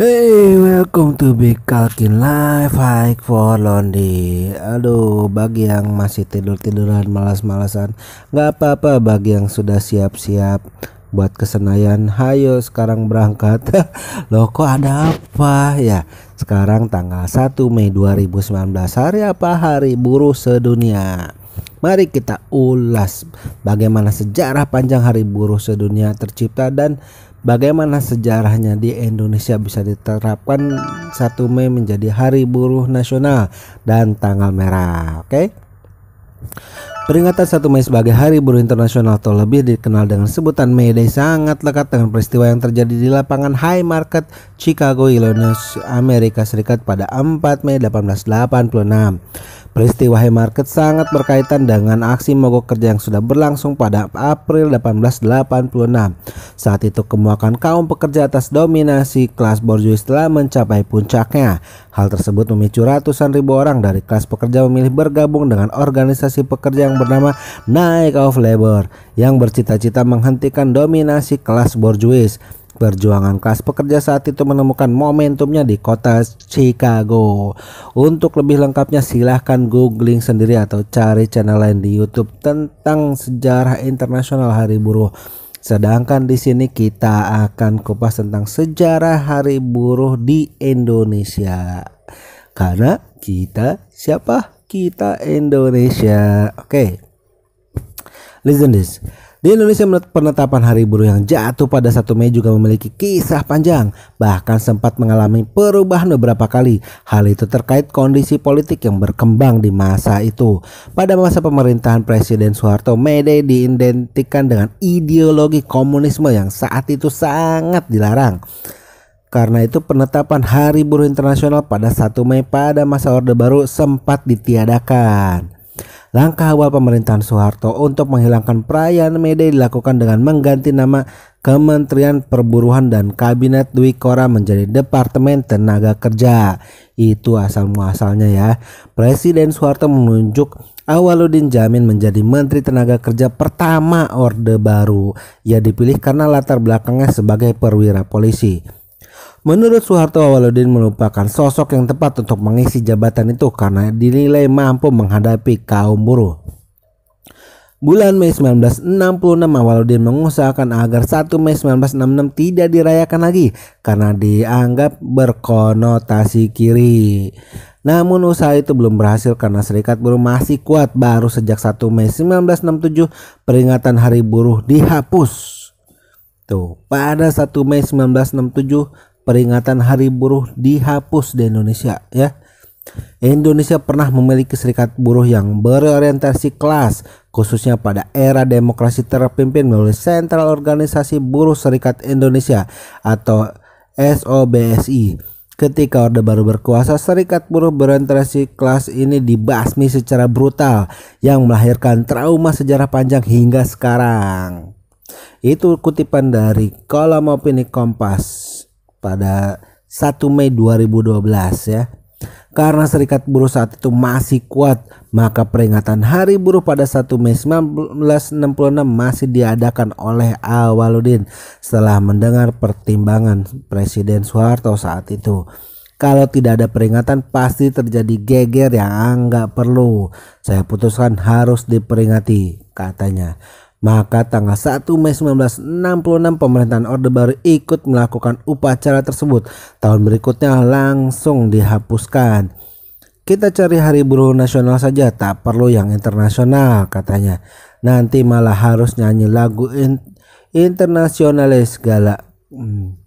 Hey, welcome to Big Kalkin Live Hike for Lonely. Aduh, bagi yang masih tidur-tiduran malas-malasan, nggak apa-apa bagi yang sudah siap-siap buat kesenayan. Hayo sekarang berangkat. Loh, kok ada apa? Ya, sekarang tanggal 1 Mei 2019 hari apa? Hari buruh sedunia. Mari kita ulas bagaimana sejarah panjang hari buruh sedunia tercipta dan Bagaimana sejarahnya di Indonesia bisa diterapkan 1 Mei menjadi Hari Buruh Nasional dan tanggal merah, oke? Okay? Peringatan 1 Mei sebagai Hari Buruh Internasional atau lebih dikenal dengan sebutan May Day sangat lekat dengan peristiwa yang terjadi di lapangan High Market Chicago, Illinois, Amerika Serikat pada 4 Mei 1886. Peristiwa Hay Market sangat berkaitan dengan aksi mogok kerja yang sudah berlangsung pada April 1886. Saat itu kemuakan kaum pekerja atas dominasi kelas borjuis telah mencapai puncaknya. Hal tersebut memicu ratusan ribu orang dari kelas pekerja memilih bergabung dengan organisasi pekerja yang bernama Night of Labor yang bercita-cita menghentikan dominasi kelas borjuis. Perjuangan kelas pekerja saat itu menemukan momentumnya di kota Chicago. Untuk lebih lengkapnya silahkan googling sendiri atau cari channel lain di YouTube tentang sejarah internasional Hari Buruh. Sedangkan di sini kita akan kupas tentang sejarah Hari Buruh di Indonesia. Karena kita siapa? Kita Indonesia. Oke. Okay. Listen this. Di Indonesia penetapan Hari Buruh yang jatuh pada 1 Mei juga memiliki kisah panjang, bahkan sempat mengalami perubahan beberapa kali. Hal itu terkait kondisi politik yang berkembang di masa itu. Pada masa pemerintahan Presiden Soeharto, Mede diidentikan dengan ideologi komunisme yang saat itu sangat dilarang. Karena itu penetapan Hari Buruh Internasional pada 1 Mei pada masa Orde Baru sempat ditiadakan. Langkah awal pemerintahan Soeharto untuk menghilangkan perayaan Mei Day dilakukan dengan mengganti nama Kementerian Perburuhan dan Kabinet Dwi Kora menjadi Departemen Tenaga Kerja. Itu asal muasalnya ya. Presiden Soeharto menunjuk Awaludin Jamin menjadi Menteri Tenaga Kerja pertama Orde Baru. Ia dipilih karena latar belakangnya sebagai perwira polisi. Menurut Soeharto Waludin merupakan sosok yang tepat untuk mengisi jabatan itu karena dinilai mampu menghadapi kaum buruh. Bulan Mei 1966 Waludin mengusahakan agar 1 Mei 1966 tidak dirayakan lagi karena dianggap berkonotasi kiri. Namun usaha itu belum berhasil karena serikat buruh masih kuat baru sejak 1 Mei 1967 peringatan hari buruh dihapus. Tuh, pada 1 Mei 1967 peringatan Hari Buruh dihapus di Indonesia ya. Indonesia pernah memiliki serikat buruh yang berorientasi kelas, khususnya pada era demokrasi terpimpin melalui Sentral Organisasi Buruh Serikat Indonesia atau SOBSI. Ketika Orde Baru berkuasa, serikat buruh berorientasi kelas ini dibasmi secara brutal yang melahirkan trauma sejarah panjang hingga sekarang. Itu kutipan dari kolom opini Kompas pada 1 Mei 2012 ya. Karena serikat buruh saat itu masih kuat, maka peringatan Hari Buruh pada 1 Mei 1966 masih diadakan oleh Awaludin setelah mendengar pertimbangan Presiden Soeharto saat itu. Kalau tidak ada peringatan pasti terjadi geger yang nggak perlu. Saya putuskan harus diperingati katanya. Maka tanggal 1 Mei 1966 pemerintahan Orde Baru ikut melakukan upacara tersebut. Tahun berikutnya langsung dihapuskan. Kita cari hari buruh nasional saja, tak perlu yang internasional katanya. Nanti malah harus nyanyi lagu in internasionalis galak. Hmm.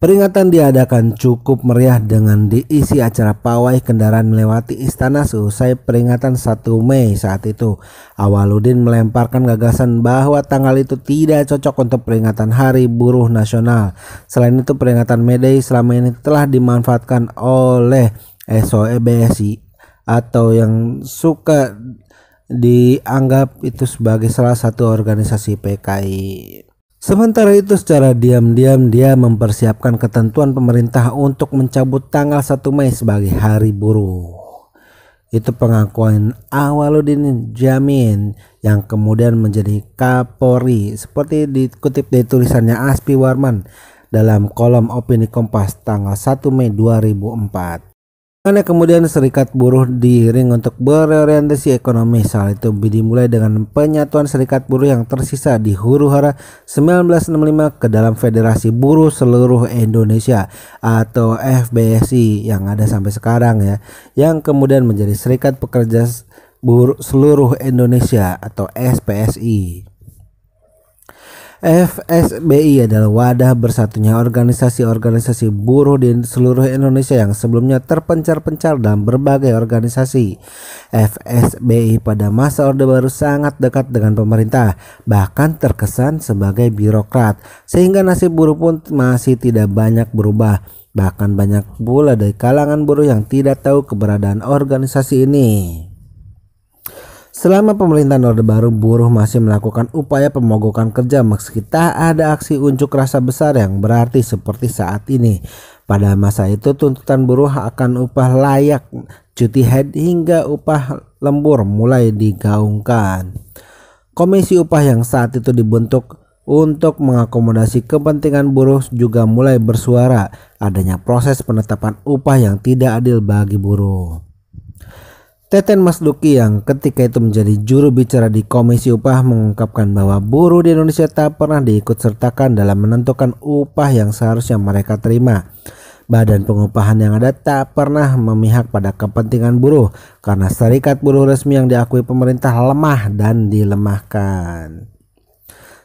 Peringatan diadakan cukup meriah dengan diisi acara pawai kendaraan melewati istana seusai peringatan 1 Mei saat itu. Awaludin melemparkan gagasan bahwa tanggal itu tidak cocok untuk peringatan Hari Buruh Nasional. Selain itu peringatan May Day selama ini telah dimanfaatkan oleh SOEBSI atau yang suka dianggap itu sebagai salah satu organisasi PKI. Sementara itu secara diam-diam dia mempersiapkan ketentuan pemerintah untuk mencabut tanggal 1 Mei sebagai hari buruh. Itu pengakuan Awaludin Jamin yang kemudian menjadi Kapolri seperti dikutip dari tulisannya Aspi Warman dalam kolom opini Kompas tanggal 1 Mei 2004. Karena kemudian serikat buruh diiring untuk berorientasi ekonomi saat itu dimulai dengan penyatuan serikat buruh yang tersisa di huru hara 1965 ke dalam Federasi Buruh Seluruh Indonesia atau FBSI yang ada sampai sekarang ya yang kemudian menjadi Serikat Pekerja Buruh Seluruh Indonesia atau SPSI. FSBI adalah wadah bersatunya organisasi-organisasi buruh di seluruh Indonesia yang sebelumnya terpencar-pencar dalam berbagai organisasi. FSBI pada masa Orde Baru sangat dekat dengan pemerintah, bahkan terkesan sebagai birokrat, sehingga nasib buruh pun masih tidak banyak berubah. Bahkan banyak pula dari kalangan buruh yang tidak tahu keberadaan organisasi ini. Selama pemerintahan Orde Baru, buruh masih melakukan upaya pemogokan kerja meski tak ada aksi unjuk rasa besar yang berarti seperti saat ini. Pada masa itu, tuntutan buruh akan upah layak, cuti head hingga upah lembur mulai digaungkan. Komisi upah yang saat itu dibentuk untuk mengakomodasi kepentingan buruh juga mulai bersuara adanya proses penetapan upah yang tidak adil bagi buruh. Teten Mas Duki yang ketika itu menjadi juru bicara di Komisi Upah mengungkapkan bahwa buruh di Indonesia tak pernah diikutsertakan dalam menentukan upah yang seharusnya mereka terima. Badan pengupahan yang ada tak pernah memihak pada kepentingan buruh karena serikat buruh resmi yang diakui pemerintah lemah dan dilemahkan.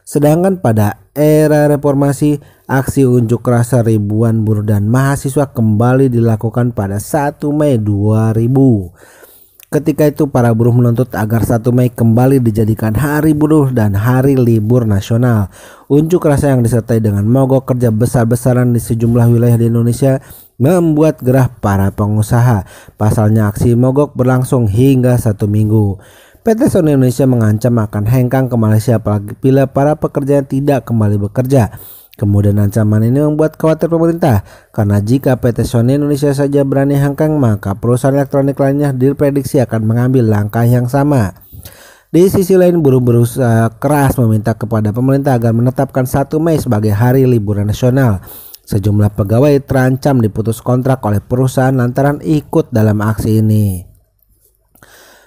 Sedangkan pada era reformasi, aksi unjuk rasa ribuan buruh dan mahasiswa kembali dilakukan pada 1 Mei 2000 Ketika itu para buruh menuntut agar 1 Mei kembali dijadikan hari buruh dan hari libur nasional. Unjuk rasa yang disertai dengan mogok kerja besar-besaran di sejumlah wilayah di Indonesia membuat gerah para pengusaha. Pasalnya aksi mogok berlangsung hingga satu minggu. PT Sony Indonesia mengancam akan hengkang ke Malaysia apabila para pekerja tidak kembali bekerja. Kemudian ancaman ini membuat khawatir pemerintah karena jika PT Sony Indonesia saja berani hengkang maka perusahaan elektronik lainnya diprediksi akan mengambil langkah yang sama. Di sisi lain buruh berusaha keras meminta kepada pemerintah agar menetapkan 1 Mei sebagai hari libur nasional. Sejumlah pegawai terancam diputus kontrak oleh perusahaan lantaran ikut dalam aksi ini.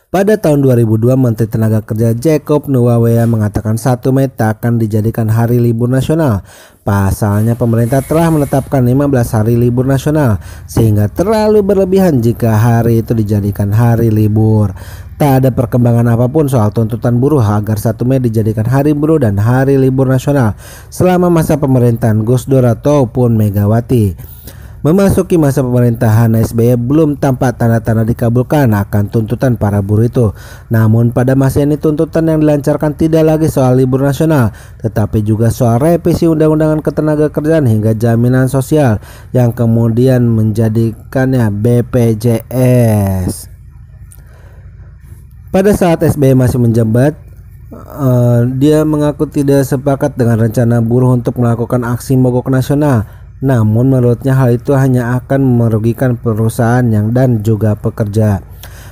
Pada tahun 2002, Menteri Tenaga Kerja Jacob Nuwawea mengatakan 1 Mei tak akan dijadikan hari libur nasional. Pasalnya pemerintah telah menetapkan 15 hari libur nasional sehingga terlalu berlebihan jika hari itu dijadikan hari libur. Tak ada perkembangan apapun soal tuntutan buruh agar 1 Mei dijadikan hari buruh dan hari libur nasional selama masa pemerintahan Gus Dur ataupun Megawati. Memasuki masa pemerintahan SBY belum tampak tanda-tanda dikabulkan akan tuntutan para buruh itu. Namun pada masa ini tuntutan yang dilancarkan tidak lagi soal libur nasional, tetapi juga soal revisi undang-undangan kerjaan hingga jaminan sosial yang kemudian menjadikannya BPJS. Pada saat SBY masih menjabat, uh, dia mengaku tidak sepakat dengan rencana buruh untuk melakukan aksi mogok nasional namun menurutnya hal itu hanya akan merugikan perusahaan yang dan juga pekerja.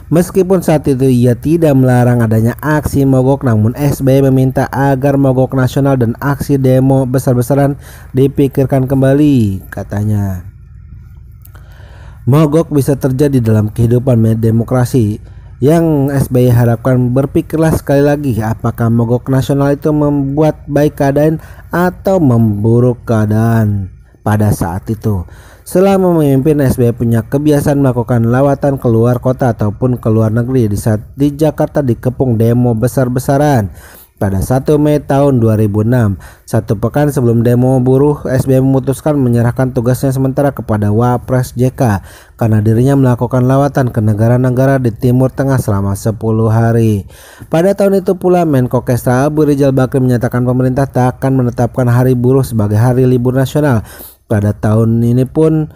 Meskipun saat itu ia tidak melarang adanya aksi mogok, namun SBY meminta agar mogok nasional dan aksi demo besar-besaran dipikirkan kembali, katanya. Mogok bisa terjadi dalam kehidupan demokrasi. Yang SBY harapkan berpikirlah sekali lagi apakah mogok nasional itu membuat baik keadaan atau memburuk keadaan pada saat itu. Selama memimpin, SBY punya kebiasaan melakukan lawatan keluar kota ataupun ke luar negeri di saat di Jakarta dikepung demo besar-besaran. Pada 1 Mei tahun 2006, satu pekan sebelum demo buruh, SBY memutuskan menyerahkan tugasnya sementara kepada Wapres JK karena dirinya melakukan lawatan ke negara-negara di Timur Tengah selama 10 hari. Pada tahun itu pula, Menko Kestra Abu Rijal Bakri menyatakan pemerintah tak akan menetapkan hari buruh sebagai hari libur nasional pada tahun ini pun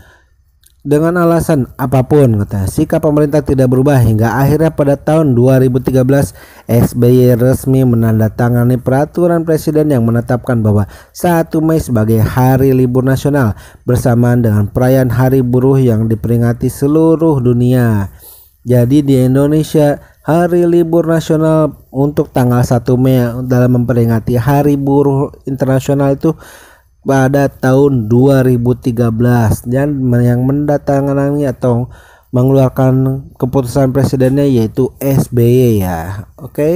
dengan alasan apapun kata sikap pemerintah tidak berubah hingga akhirnya pada tahun 2013 SBY resmi menandatangani peraturan presiden yang menetapkan bahwa 1 Mei sebagai hari libur nasional bersamaan dengan perayaan Hari Buruh yang diperingati seluruh dunia. Jadi di Indonesia hari libur nasional untuk tanggal 1 Mei dalam memperingati Hari Buruh Internasional itu pada tahun 2013 dan yang mendatangani atau mengeluarkan keputusan presidennya yaitu SBY ya. Oke. Okay?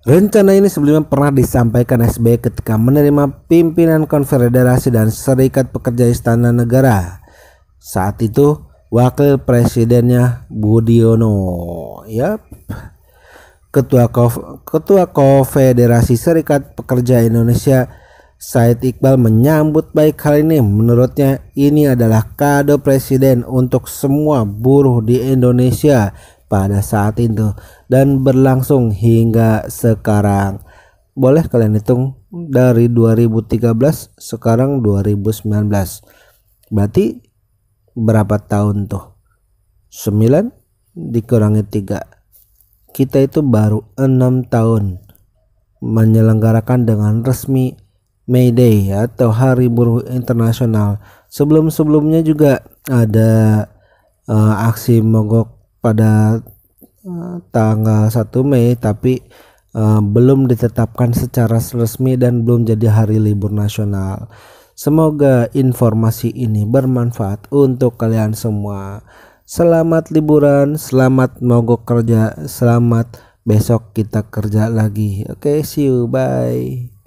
Rencana ini sebelumnya pernah disampaikan SBY ketika menerima pimpinan Konfederasi dan Serikat Pekerja Istana Negara. Saat itu wakil presidennya Budiono. yep. Ketua Kof, Ketua Konfederasi Serikat Pekerja Indonesia Said Iqbal menyambut baik hal ini. Menurutnya ini adalah kado presiden untuk semua buruh di Indonesia pada saat itu dan berlangsung hingga sekarang. Boleh kalian hitung dari 2013 sekarang 2019. Berarti berapa tahun tuh? 9 dikurangi 3 kita itu baru enam tahun menyelenggarakan dengan resmi May Day atau Hari Buruh Internasional. Sebelum-sebelumnya juga ada uh, aksi mogok pada eh, tanggal 1 Mei tapi uh, belum ditetapkan secara resmi dan belum jadi hari libur nasional. Semoga informasi ini bermanfaat untuk kalian semua. Selamat liburan, selamat mogok kerja, selamat besok kita kerja lagi. Oke, okay, see you, bye.